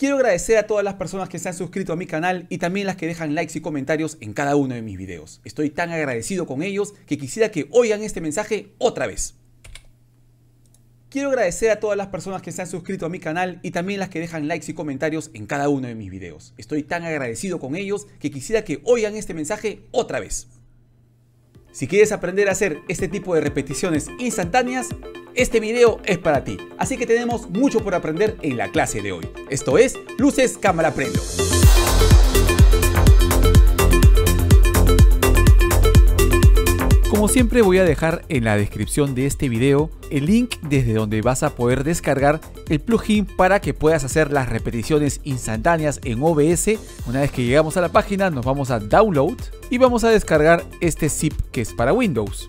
Quiero agradecer a todas las personas que se han suscrito a mi canal y también las que dejan likes y comentarios en cada uno de mis videos. Estoy tan agradecido con ellos que quisiera que oigan este mensaje otra vez. Quiero agradecer a todas las personas que se han suscrito a mi canal y también las que dejan likes y comentarios en cada uno de mis videos. Estoy tan agradecido con ellos que quisiera que oigan este mensaje otra vez. Si quieres aprender a hacer este tipo de repeticiones instantáneas, este video es para ti. Así que tenemos mucho por aprender en la clase de hoy. Esto es Luces Cámara Prendo. Como siempre voy a dejar en la descripción de este video el link desde donde vas a poder descargar el plugin para que puedas hacer las repeticiones instantáneas en OBS. Una vez que llegamos a la página nos vamos a Download y vamos a descargar este zip que es para Windows.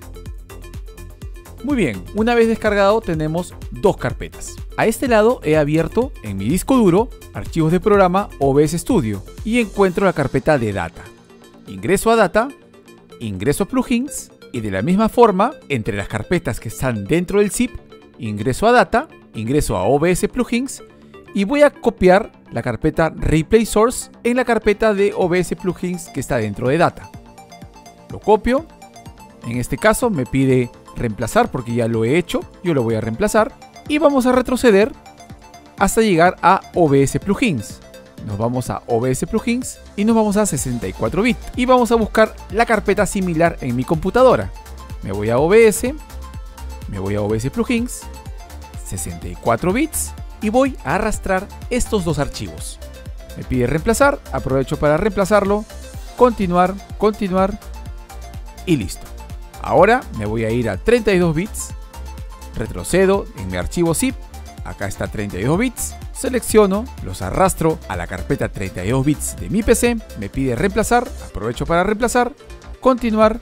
Muy bien, una vez descargado tenemos dos carpetas. A este lado he abierto en mi disco duro archivos de programa OBS Studio y encuentro la carpeta de data. Ingreso a data, ingreso a plugins y de la misma forma, entre las carpetas que están dentro del zip, ingreso a data, ingreso a OBS plugins y voy a copiar la carpeta replay source en la carpeta de OBS plugins que está dentro de data. Lo copio, en este caso me pide reemplazar, porque ya lo he hecho, yo lo voy a reemplazar. Y vamos a retroceder hasta llegar a OBS Plugins. Nos vamos a OBS Plugins y nos vamos a 64 bits. Y vamos a buscar la carpeta similar en mi computadora. Me voy a OBS, me voy a OBS Plugins, 64 bits y voy a arrastrar estos dos archivos. Me pide reemplazar, aprovecho para reemplazarlo, continuar, continuar y listo. Ahora me voy a ir a 32 bits, retrocedo en mi archivo zip, acá está 32 bits, selecciono, los arrastro a la carpeta 32 bits de mi PC, me pide reemplazar, aprovecho para reemplazar, continuar,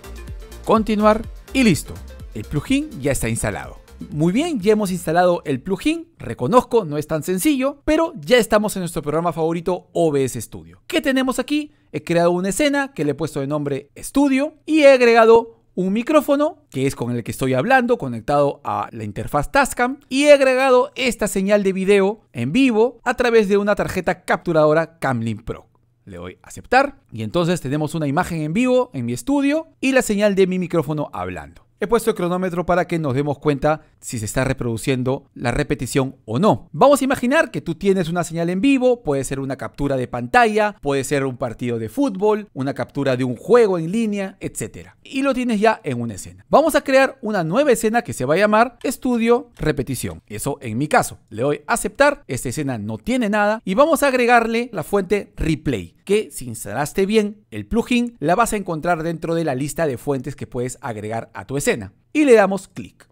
continuar y listo. El plugin ya está instalado. Muy bien, ya hemos instalado el plugin, reconozco, no es tan sencillo, pero ya estamos en nuestro programa favorito OBS Studio. ¿Qué tenemos aquí? He creado una escena que le he puesto de nombre Studio y he agregado un micrófono, que es con el que estoy hablando, conectado a la interfaz Tascam, y he agregado esta señal de video en vivo a través de una tarjeta capturadora Camlin Pro. Le doy a aceptar y entonces tenemos una imagen en vivo en mi estudio y la señal de mi micrófono hablando. He puesto el cronómetro para que nos demos cuenta si se está reproduciendo la repetición o no. Vamos a imaginar que tú tienes una señal en vivo, puede ser una captura de pantalla, puede ser un partido de fútbol, una captura de un juego en línea, etc. Y lo tienes ya en una escena. Vamos a crear una nueva escena que se va a llamar estudio repetición. Eso en mi caso. Le doy a aceptar, esta escena no tiene nada y vamos a agregarle la fuente replay que si instalaste bien el plugin, la vas a encontrar dentro de la lista de fuentes que puedes agregar a tu escena. Y le damos clic.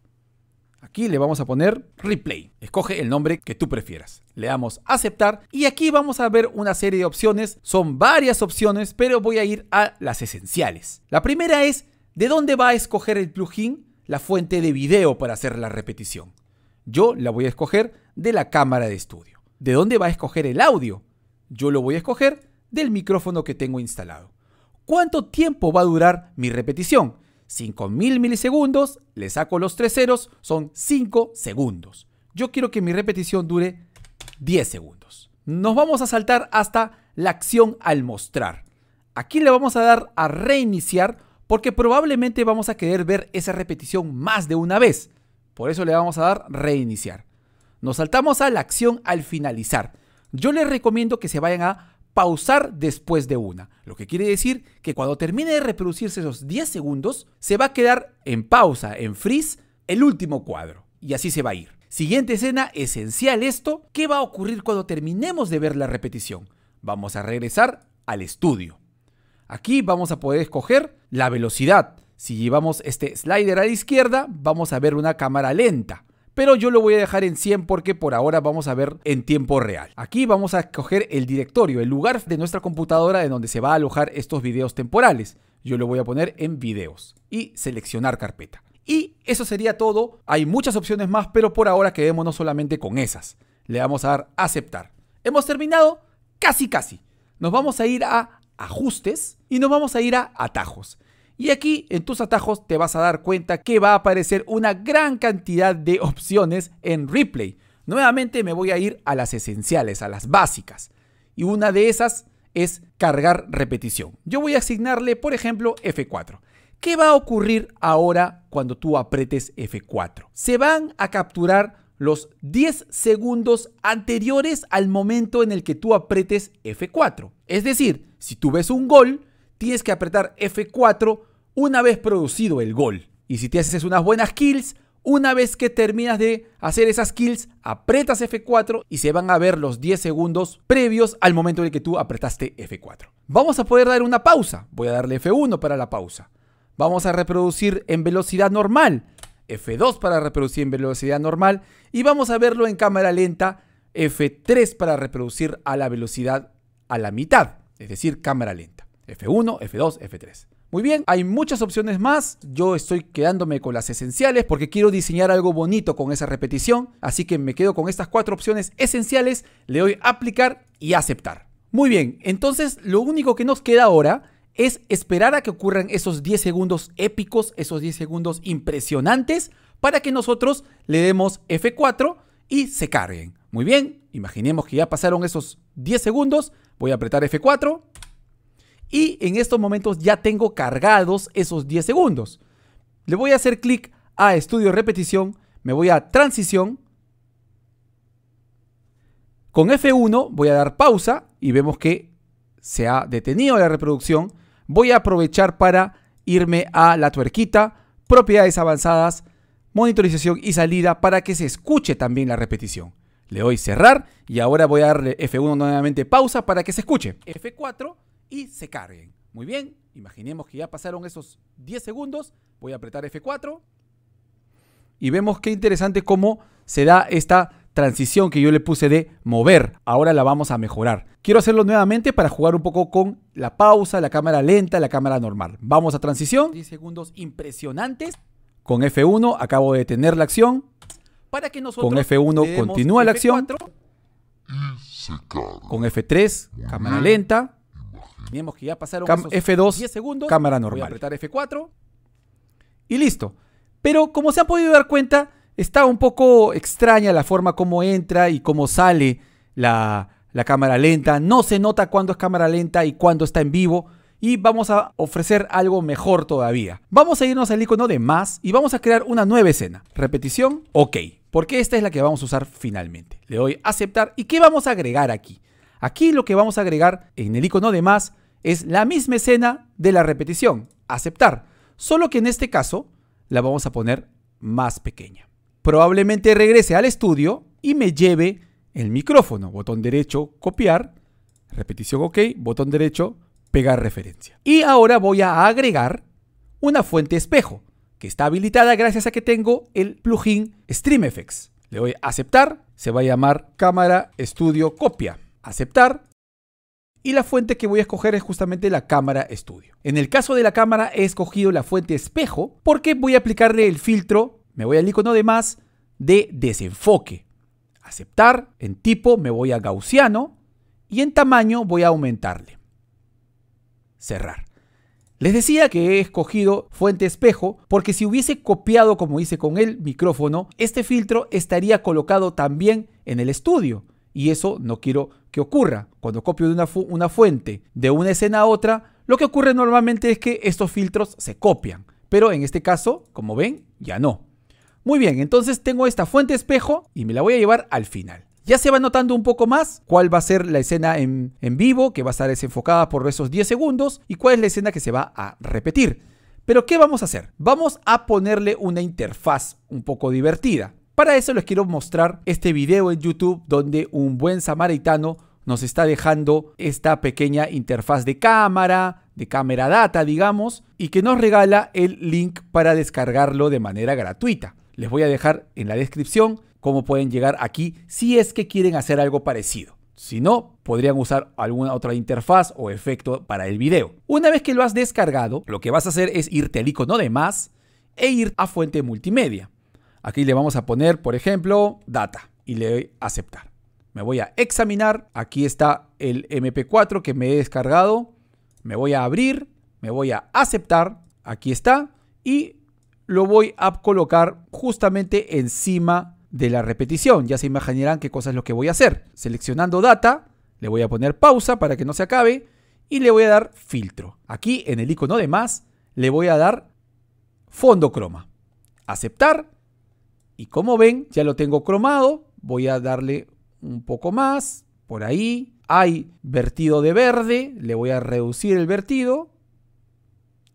Aquí le vamos a poner replay. Escoge el nombre que tú prefieras. Le damos aceptar y aquí vamos a ver una serie de opciones. Son varias opciones, pero voy a ir a las esenciales. La primera es de dónde va a escoger el plugin la fuente de video para hacer la repetición. Yo la voy a escoger de la cámara de estudio. ¿De dónde va a escoger el audio? Yo lo voy a escoger del micrófono que tengo instalado. ¿Cuánto tiempo va a durar mi repetición? 5000 milisegundos, le saco los tres ceros, son 5 segundos. Yo quiero que mi repetición dure 10 segundos. Nos vamos a saltar hasta la acción al mostrar. Aquí le vamos a dar a reiniciar porque probablemente vamos a querer ver esa repetición más de una vez. Por eso le vamos a dar reiniciar. Nos saltamos a la acción al finalizar. Yo les recomiendo que se vayan a pausar después de una. Lo que quiere decir que cuando termine de reproducirse esos 10 segundos, se va a quedar en pausa, en freeze, el último cuadro. Y así se va a ir. Siguiente escena, esencial esto, ¿qué va a ocurrir cuando terminemos de ver la repetición? Vamos a regresar al estudio. Aquí vamos a poder escoger la velocidad. Si llevamos este slider a la izquierda, vamos a ver una cámara lenta pero yo lo voy a dejar en 100 porque por ahora vamos a ver en tiempo real. Aquí vamos a escoger el directorio, el lugar de nuestra computadora en donde se va a alojar estos videos temporales. Yo lo voy a poner en videos y seleccionar carpeta. Y eso sería todo. Hay muchas opciones más, pero por ahora quedémonos solamente con esas. Le vamos a dar aceptar. Hemos terminado casi casi. Nos vamos a ir a ajustes y nos vamos a ir a atajos. Y aquí en tus atajos te vas a dar cuenta que va a aparecer una gran cantidad de opciones en replay. Nuevamente me voy a ir a las esenciales, a las básicas. Y una de esas es cargar repetición. Yo voy a asignarle, por ejemplo, F4. ¿Qué va a ocurrir ahora cuando tú apretes F4? Se van a capturar los 10 segundos anteriores al momento en el que tú apretes F4. Es decir, si tú ves un gol, tienes que apretar F4 una vez producido el gol. Y si te haces unas buenas kills, una vez que terminas de hacer esas kills, apretas F4 y se van a ver los 10 segundos previos al momento en el que tú apretaste F4. Vamos a poder dar una pausa. Voy a darle F1 para la pausa. Vamos a reproducir en velocidad normal. F2 para reproducir en velocidad normal. Y vamos a verlo en cámara lenta. F3 para reproducir a la velocidad a la mitad. Es decir, cámara lenta. F1, F2, F3. Muy bien, hay muchas opciones más, yo estoy quedándome con las esenciales porque quiero diseñar algo bonito con esa repetición, así que me quedo con estas cuatro opciones esenciales, le doy aplicar y aceptar. Muy bien, entonces lo único que nos queda ahora es esperar a que ocurran esos 10 segundos épicos, esos 10 segundos impresionantes, para que nosotros le demos F4 y se carguen. Muy bien, imaginemos que ya pasaron esos 10 segundos, voy a apretar F4 y en estos momentos ya tengo cargados esos 10 segundos. Le voy a hacer clic a estudio repetición, me voy a transición. Con F1 voy a dar pausa y vemos que se ha detenido la reproducción. Voy a aprovechar para irme a la tuerquita, propiedades avanzadas, monitorización y salida para que se escuche también la repetición. Le doy cerrar y ahora voy a darle F1 nuevamente pausa para que se escuche. F4 y se carguen. Muy bien, imaginemos que ya pasaron esos 10 segundos. Voy a apretar F4. Y vemos qué interesante cómo se da esta transición que yo le puse de mover. Ahora la vamos a mejorar. Quiero hacerlo nuevamente para jugar un poco con la pausa, la cámara lenta, la cámara normal. Vamos a transición. 10 segundos impresionantes. Con F1 acabo de detener la acción. Para que nosotros con F1 continúa la acción. Con F3, cámara lenta. Vemos que ya pasaron F2, 10 segundos. Cámara normal. a apretar F4. Y listo. Pero como se han podido dar cuenta, está un poco extraña la forma como entra y cómo sale la, cámara lenta. No se nota cuando es cámara lenta y cuando está en vivo y vamos a ofrecer algo mejor todavía. Vamos a irnos al icono de más y vamos a crear una nueva escena. Repetición, ok, porque esta es la que vamos a usar finalmente. Le doy aceptar y ¿qué vamos a agregar aquí? Aquí lo que vamos a agregar en el icono de más es la misma escena de la repetición, aceptar, solo que en este caso la vamos a poner más pequeña. Probablemente regrese al estudio y me lleve el micrófono, botón derecho, copiar, repetición OK, botón derecho, pegar referencia. Y ahora voy a agregar una fuente espejo, que está habilitada gracias a que tengo el plugin StreamFX. Le doy a aceptar, se va a llamar cámara estudio copia aceptar. Y la fuente que voy a escoger es justamente la cámara estudio. En el caso de la cámara he escogido la fuente espejo porque voy a aplicarle el filtro, me voy al icono de más, de desenfoque. Aceptar, en tipo me voy a gaussiano y en tamaño voy a aumentarle. Cerrar. Les decía que he escogido fuente espejo porque si hubiese copiado como hice con el micrófono, este filtro estaría colocado también en el estudio y eso no quiero que ocurra cuando copio de una, una fuente de una escena a otra, lo que ocurre normalmente es que estos filtros se copian, pero en este caso, como ven, ya no. Muy bien, entonces tengo esta fuente espejo y me la voy a llevar al final. Ya se va notando un poco más cuál va a ser la escena en, en, vivo, que va a estar desenfocada por esos 10 segundos, y cuál es la escena que se va a repetir. Pero ¿qué vamos a hacer? Vamos a ponerle una interfaz un poco divertida. Para eso les quiero mostrar este video en YouTube donde un buen samaritano nos está dejando esta pequeña interfaz de cámara, de cámara data, digamos, y que nos regala el link para descargarlo de manera gratuita. Les voy a dejar en la descripción cómo pueden llegar aquí si es que quieren hacer algo parecido. Si no, podrían usar alguna otra interfaz o efecto para el video. Una vez que lo has descargado, lo que vas a hacer es irte al icono de más e ir a fuente multimedia. Aquí le vamos a poner, por ejemplo, data y le doy aceptar. Me voy a examinar. Aquí está el MP4 que me he descargado. Me voy a abrir, me voy a aceptar. Aquí está. Y lo voy a colocar justamente encima de la repetición. Ya se imaginarán qué cosa es lo que voy a hacer. Seleccionando data, le voy a poner pausa para que no se acabe y le voy a dar filtro. Aquí en el icono de más le voy a dar fondo croma. Aceptar y como ven, ya lo tengo cromado. Voy a darle un poco más. Por ahí hay vertido de verde. Le voy a reducir el vertido.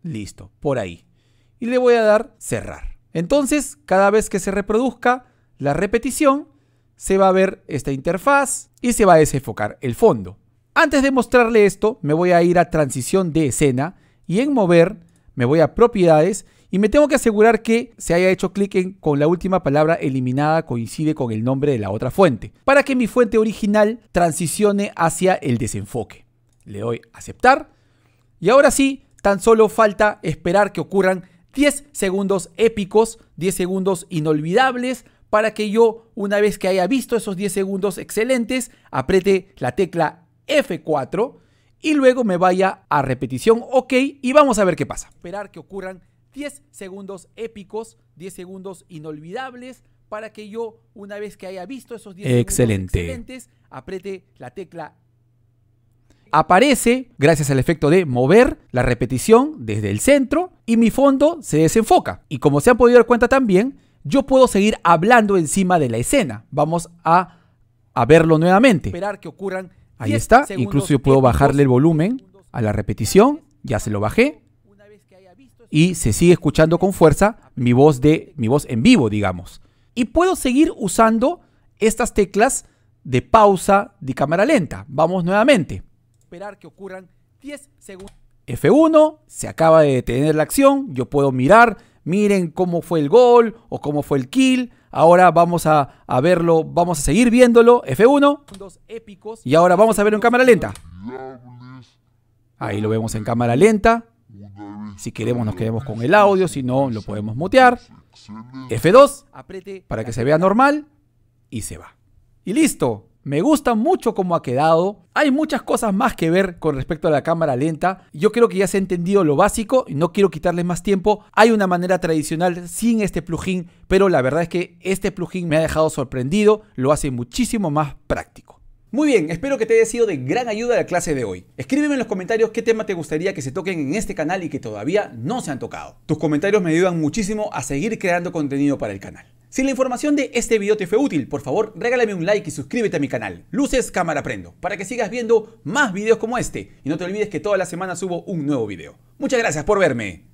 Listo, por ahí. Y le voy a dar cerrar. Entonces, cada vez que se reproduzca la repetición, se va a ver esta interfaz y se va a desenfocar el fondo. Antes de mostrarle esto, me voy a ir a transición de escena y en mover me voy a propiedades y me tengo que asegurar que se haya hecho clic en con la última palabra eliminada coincide con el nombre de la otra fuente, para que mi fuente original transicione hacia el desenfoque. Le doy aceptar. Y ahora sí, tan solo falta esperar que ocurran 10 segundos épicos, 10 segundos inolvidables, para que yo, una vez que haya visto esos 10 segundos excelentes, apriete la tecla F4 y luego me vaya a repetición OK y vamos a ver qué pasa. Esperar que ocurran 10 segundos épicos, 10 segundos inolvidables, para que yo, una vez que haya visto esos 10 segundos excelentes, apriete la tecla. Aparece, gracias al efecto de mover la repetición desde el centro y mi fondo se desenfoca. Y como se han podido dar cuenta también, yo puedo seguir hablando encima de la escena. Vamos a, a verlo nuevamente. Esperar que ocurran Ahí está. Incluso yo puedo bajarle el volumen a la repetición. Ya se lo bajé y se sigue escuchando con fuerza mi voz de mi voz en vivo, digamos. Y puedo seguir usando estas teclas de pausa de cámara lenta. Vamos nuevamente. Esperar que ocurran 10 segundos. F1, se acaba de detener la acción, yo puedo mirar, miren cómo fue el gol o cómo fue el kill. Ahora vamos a, verlo, vamos a seguir viéndolo. F1. Y ahora vamos a verlo en cámara lenta. Ahí lo vemos en cámara lenta. Si queremos nos quedemos con el audio, si no lo podemos mutear. F2, apriete para que se vea normal y se va. Y listo. Me gusta mucho cómo ha quedado. Hay muchas cosas más que ver con respecto a la cámara lenta. Yo creo que ya se ha entendido lo básico y no quiero quitarles más tiempo. Hay una manera tradicional sin este plugin, pero la verdad es que este plugin me ha dejado sorprendido. Lo hace muchísimo más práctico. Muy bien, espero que te haya sido de gran ayuda la clase de hoy. Escríbeme en los comentarios qué tema te gustaría que se toquen en este canal y que todavía no se han tocado. Tus comentarios me ayudan muchísimo a seguir creando contenido para el canal. Si la información de este video te fue útil, por favor regálame un like y suscríbete a mi canal, Luces Cámara Prendo, para que sigas viendo más videos como este. Y no te olvides que toda la semana subo un nuevo video. Muchas gracias por verme.